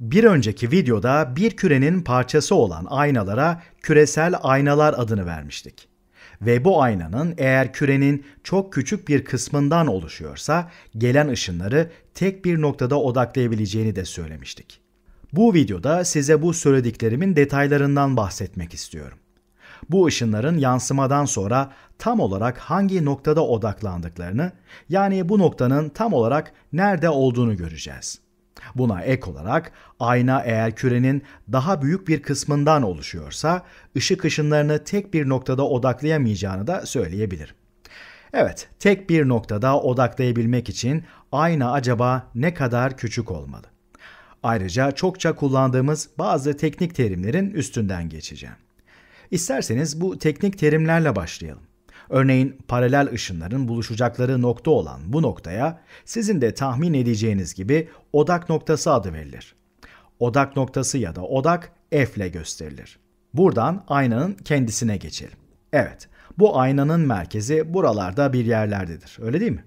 Bir önceki videoda bir kürenin parçası olan aynalara küresel aynalar adını vermiştik. Ve bu aynanın eğer kürenin çok küçük bir kısmından oluşuyorsa gelen ışınları tek bir noktada odaklayabileceğini de söylemiştik. Bu videoda size bu söylediklerimin detaylarından bahsetmek istiyorum. Bu ışınların yansımadan sonra tam olarak hangi noktada odaklandıklarını, yani bu noktanın tam olarak nerede olduğunu göreceğiz. Buna ek olarak ayna eğer kürenin daha büyük bir kısmından oluşuyorsa ışık ışınlarını tek bir noktada odaklayamayacağını da söyleyebilir. Evet, tek bir noktada odaklayabilmek için ayna acaba ne kadar küçük olmalı? Ayrıca çokça kullandığımız bazı teknik terimlerin üstünden geçeceğim. İsterseniz bu teknik terimlerle başlayalım. Örneğin paralel ışınların buluşacakları nokta olan bu noktaya sizin de tahmin edeceğiniz gibi odak noktası adı verilir. Odak noktası ya da odak F ile gösterilir. Buradan aynanın kendisine geçelim. Evet, bu aynanın merkezi buralarda bir yerlerdedir. Öyle değil mi?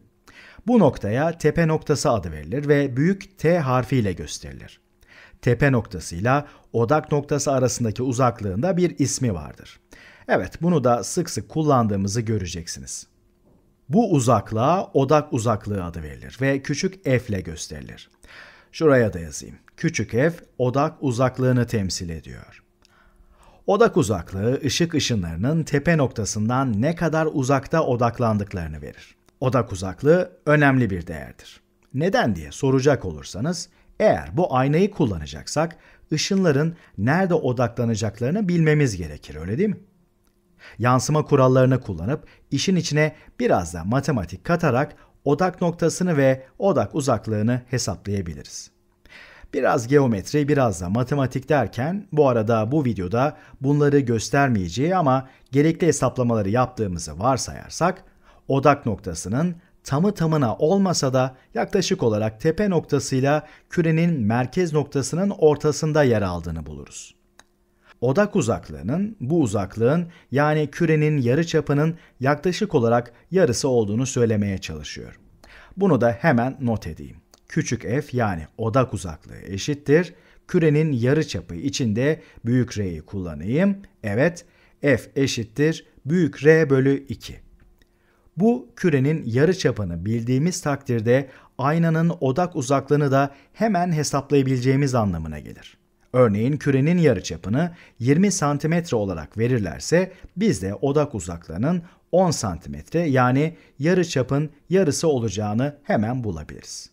Bu noktaya tepe noktası adı verilir ve büyük T harfi ile gösterilir. Tepe noktasıyla odak noktası arasındaki uzaklığında bir ismi vardır. Evet bunu da sık sık kullandığımızı göreceksiniz. Bu uzaklığa odak uzaklığı adı verilir ve küçük f ile gösterilir. Şuraya da yazayım. Küçük f odak uzaklığını temsil ediyor. Odak uzaklığı ışık ışınlarının tepe noktasından ne kadar uzakta odaklandıklarını verir. Odak uzaklığı önemli bir değerdir. Neden diye soracak olursanız, eğer bu aynayı kullanacaksak ışınların nerede odaklanacaklarını bilmemiz gerekir öyle değil mi? Yansıma kurallarını kullanıp işin içine biraz da matematik katarak odak noktasını ve odak uzaklığını hesaplayabiliriz. Biraz geometri, biraz da matematik derken bu arada bu videoda bunları göstermeyeceği ama gerekli hesaplamaları yaptığımızı varsayarsak odak noktasının tamı tamına olmasa da yaklaşık olarak tepe noktasıyla kürenin merkez noktasının ortasında yer aldığını buluruz. Odak uzaklığının bu uzaklığın yani kürenin yarı çapının yaklaşık olarak yarısı olduğunu söylemeye çalışıyor. Bunu da hemen not edeyim. Küçük f yani odak uzaklığı eşittir. Kürenin yarı çapı içinde büyük R'yi kullanayım. Evet f eşittir büyük R bölü 2. Bu kürenin yarı çapını bildiğimiz takdirde aynanın odak uzaklığını da hemen hesaplayabileceğimiz anlamına gelir. Örneğin kürenin yarıçapını 20 cm olarak verirlerse biz de odak uzaklığının 10 cm yani yarıçapın yarısı olacağını hemen bulabiliriz.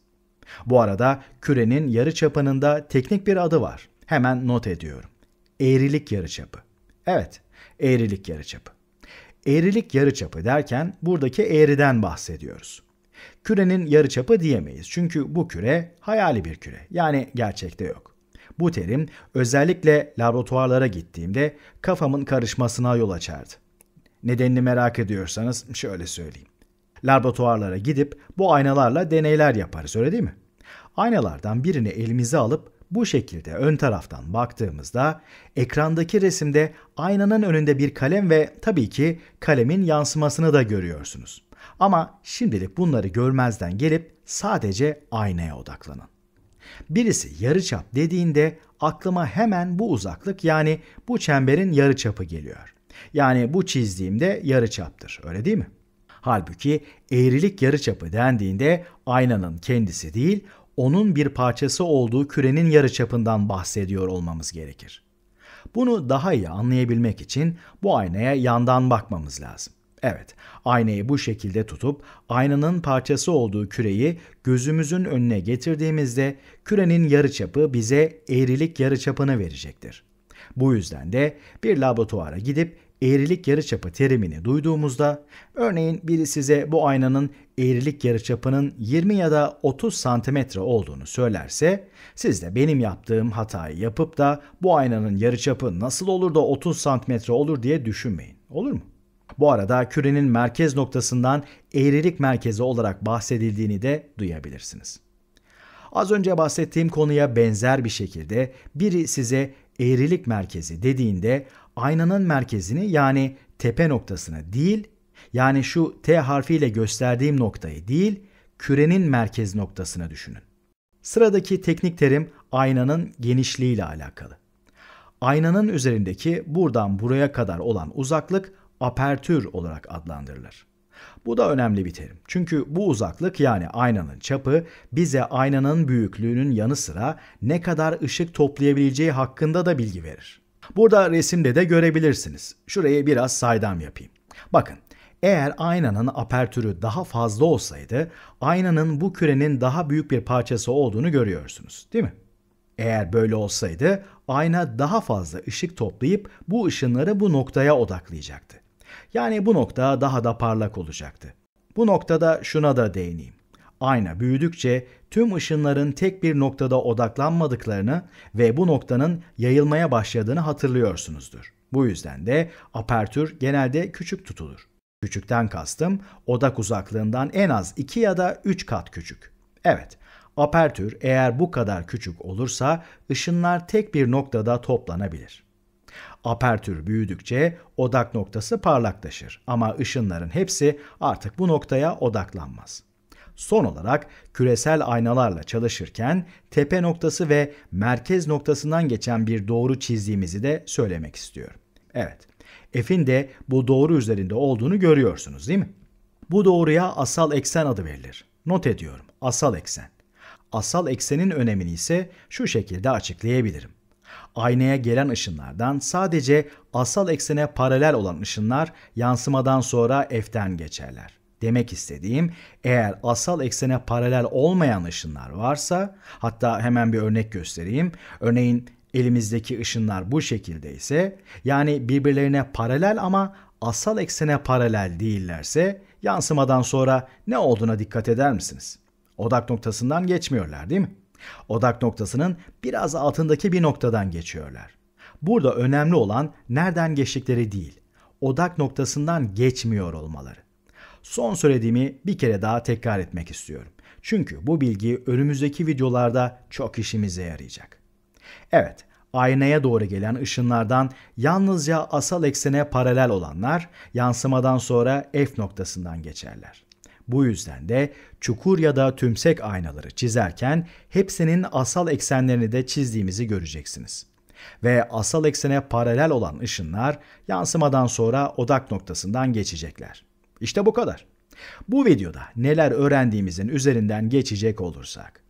Bu arada kürenin yarıçapının da teknik bir adı var. Hemen not ediyorum. Eğrilik yarıçapı. Evet, eğrilik yarıçapı. Eğrilik yarıçapı derken buradaki eğriden bahsediyoruz. Kürenin yarıçapı diyemeyiz çünkü bu küre hayali bir küre. Yani gerçekte yok. Bu terim özellikle laboratuvarlara gittiğimde kafamın karışmasına yol açardı. Nedenini merak ediyorsanız şöyle söyleyeyim. Laboratuvarlara gidip bu aynalarla deneyler yaparız öyle değil mi? Aynalardan birini elimize alıp bu şekilde ön taraftan baktığımızda ekrandaki resimde aynanın önünde bir kalem ve tabii ki kalemin yansımasını da görüyorsunuz. Ama şimdilik bunları görmezden gelip sadece aynaya odaklanın. Birisi yarıçap dediğinde aklıma hemen bu uzaklık yani bu çemberin yarıçapı geliyor. Yani bu çizdiğimde yarıçaptır. Öyle değil mi? Halbuki eğrilik yarıçapı dendiğinde aynanın kendisi değil, onun bir parçası olduğu kürenin yarıçapından bahsediyor olmamız gerekir. Bunu daha iyi anlayabilmek için bu aynaya yandan bakmamız lazım. Evet, aynayı bu şekilde tutup aynanın parçası olduğu küreyi gözümüzün önüne getirdiğimizde kürenin yarıçapı bize eğrilik yarıçapını verecektir. Bu yüzden de bir laboratuvara gidip eğrilik yarıçapı terimini duyduğumuzda, örneğin biri size bu aynanın eğrilik yarıçapının 20 ya da 30 santimetre olduğunu söylerse, siz de benim yaptığım hatayı yapıp da bu aynanın yarıçapı nasıl olur da 30 santimetre olur diye düşünmeyin. Olur mu? Bu arada kürenin merkez noktasından eğrilik merkezi olarak bahsedildiğini de duyabilirsiniz. Az önce bahsettiğim konuya benzer bir şekilde biri size eğrilik merkezi dediğinde aynanın merkezini yani tepe noktasını değil yani şu T harfiyle gösterdiğim noktayı değil kürenin merkez noktasını düşünün. Sıradaki teknik terim aynanın genişliği ile alakalı. Aynanın üzerindeki buradan buraya kadar olan uzaklık apertür olarak adlandırılır. Bu da önemli bir terim. Çünkü bu uzaklık yani aynanın çapı bize aynanın büyüklüğünün yanı sıra ne kadar ışık toplayabileceği hakkında da bilgi verir. Burada resimde de görebilirsiniz. Şurayı biraz saydam yapayım. Bakın eğer aynanın apertürü daha fazla olsaydı aynanın bu kürenin daha büyük bir parçası olduğunu görüyorsunuz değil mi? Eğer böyle olsaydı ayna daha fazla ışık toplayıp bu ışınları bu noktaya odaklayacaktı. Yani bu nokta daha da parlak olacaktı. Bu noktada şuna da değineyim. Ayna büyüdükçe tüm ışınların tek bir noktada odaklanmadıklarını ve bu noktanın yayılmaya başladığını hatırlıyorsunuzdur. Bu yüzden de apertür genelde küçük tutulur. Küçükten kastım odak uzaklığından en az 2 ya da 3 kat küçük. Evet, apertür eğer bu kadar küçük olursa ışınlar tek bir noktada toplanabilir. Apertür büyüdükçe odak noktası parlaklaşır ama ışınların hepsi artık bu noktaya odaklanmaz. Son olarak küresel aynalarla çalışırken tepe noktası ve merkez noktasından geçen bir doğru çizdiğimizi de söylemek istiyorum. Evet, f'in de bu doğru üzerinde olduğunu görüyorsunuz değil mi? Bu doğruya asal eksen adı verilir. Not ediyorum, asal eksen. Asal eksenin önemini ise şu şekilde açıklayabilirim. Aynaya gelen ışınlardan sadece asal eksene paralel olan ışınlar yansımadan sonra F'den geçerler. Demek istediğim eğer asal eksene paralel olmayan ışınlar varsa hatta hemen bir örnek göstereyim. Örneğin elimizdeki ışınlar bu şekilde ise yani birbirlerine paralel ama asal eksene paralel değillerse yansımadan sonra ne olduğuna dikkat eder misiniz? Odak noktasından geçmiyorlar değil mi? Odak noktasının biraz altındaki bir noktadan geçiyorlar. Burada önemli olan nereden geçtikleri değil, odak noktasından geçmiyor olmaları. Son söylediğimi bir kere daha tekrar etmek istiyorum. Çünkü bu bilgi önümüzdeki videolarda çok işimize yarayacak. Evet, aynaya doğru gelen ışınlardan yalnızca asal eksene paralel olanlar yansımadan sonra F noktasından geçerler. Bu yüzden de çukur ya da tümsek aynaları çizerken hepsinin asal eksenlerini de çizdiğimizi göreceksiniz. Ve asal eksene paralel olan ışınlar yansımadan sonra odak noktasından geçecekler. İşte bu kadar. Bu videoda neler öğrendiğimizin üzerinden geçecek olursak.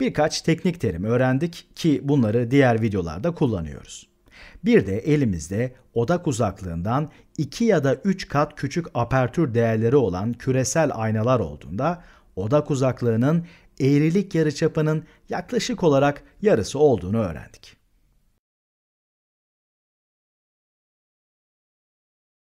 Birkaç teknik terim öğrendik ki bunları diğer videolarda kullanıyoruz. Bir de elimizde odak uzaklığından 2 ya da 3 kat küçük apertür değerleri olan küresel aynalar olduğunda odak uzaklığının eğrilik yarıçapının yaklaşık olarak yarısı olduğunu öğrendik.